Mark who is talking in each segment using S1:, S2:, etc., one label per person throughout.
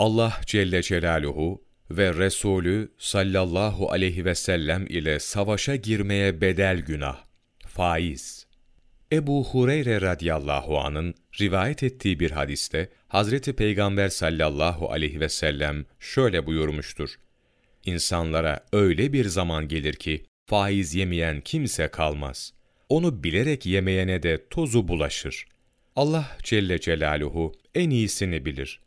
S1: Allah Celle Celaluhu ve Resulü sallallahu aleyhi ve sellem ile savaşa girmeye bedel günah, faiz. Ebu Hureyre radıyallahu anın rivayet ettiği bir hadiste Hazreti Peygamber sallallahu aleyhi ve sellem şöyle buyurmuştur. İnsanlara öyle bir zaman gelir ki faiz yemeyen kimse kalmaz. Onu bilerek yemeyene de tozu bulaşır. Allah Celle Celaluhu en iyisini bilir.''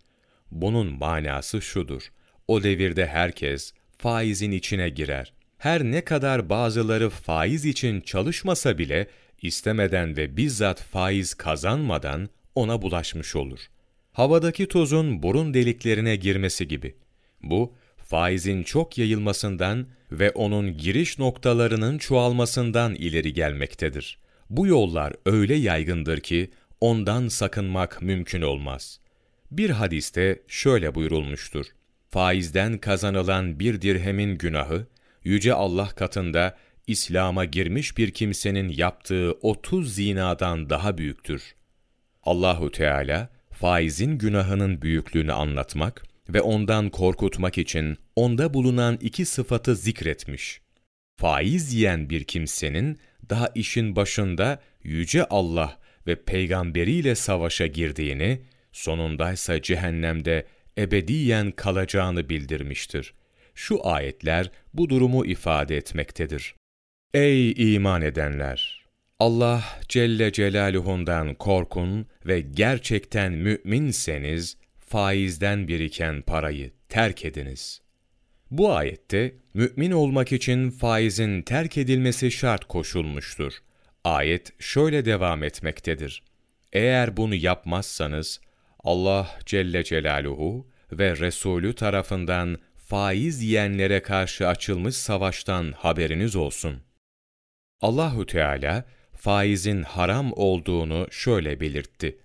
S1: Bunun manası şudur. O devirde herkes faizin içine girer. Her ne kadar bazıları faiz için çalışmasa bile istemeden ve bizzat faiz kazanmadan ona bulaşmış olur. Havadaki tozun burun deliklerine girmesi gibi. Bu, faizin çok yayılmasından ve onun giriş noktalarının çoğalmasından ileri gelmektedir. Bu yollar öyle yaygındır ki ondan sakınmak mümkün olmaz. Bir hadiste şöyle buyurulmuştur. Faizden kazanılan bir dirhemin günahı, Yüce Allah katında İslam'a girmiş bir kimsenin yaptığı 30 zinadan daha büyüktür. Allahu Teala faizin günahının büyüklüğünü anlatmak ve ondan korkutmak için onda bulunan iki sıfatı zikretmiş. Faiz yiyen bir kimsenin daha işin başında yüce Allah ve peygamberiyle savaşa girdiğini sonundaysa cehennemde ebediyen kalacağını bildirmiştir. Şu ayetler bu durumu ifade etmektedir. Ey iman edenler! Allah Celle Celaluhu'ndan korkun ve gerçekten müminseniz faizden biriken parayı terk ediniz. Bu ayette mümin olmak için faizin terk edilmesi şart koşulmuştur. Ayet şöyle devam etmektedir. Eğer bunu yapmazsanız Allah Celle Celaluhu ve Resulü tarafından faiz yiyenlere karşı açılmış savaştan haberiniz olsun. Allahu Teala faizin haram olduğunu şöyle belirtti.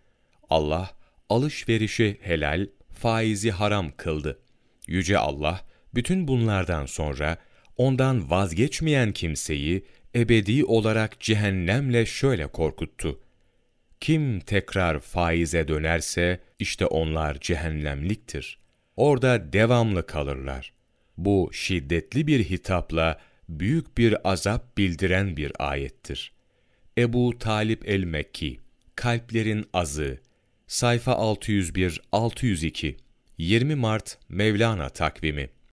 S1: Allah alışverişi helal, faizi haram kıldı. Yüce Allah bütün bunlardan sonra ondan vazgeçmeyen kimseyi ebedi olarak cehennemle şöyle korkuttu. Kim tekrar faize dönerse işte onlar cehennemliktir. Orada devamlı kalırlar. Bu şiddetli bir hitapla büyük bir azap bildiren bir ayettir. Ebu Talip el-Mekki, Kalplerin Azı, sayfa 601-602, 20 Mart Mevlana takvimi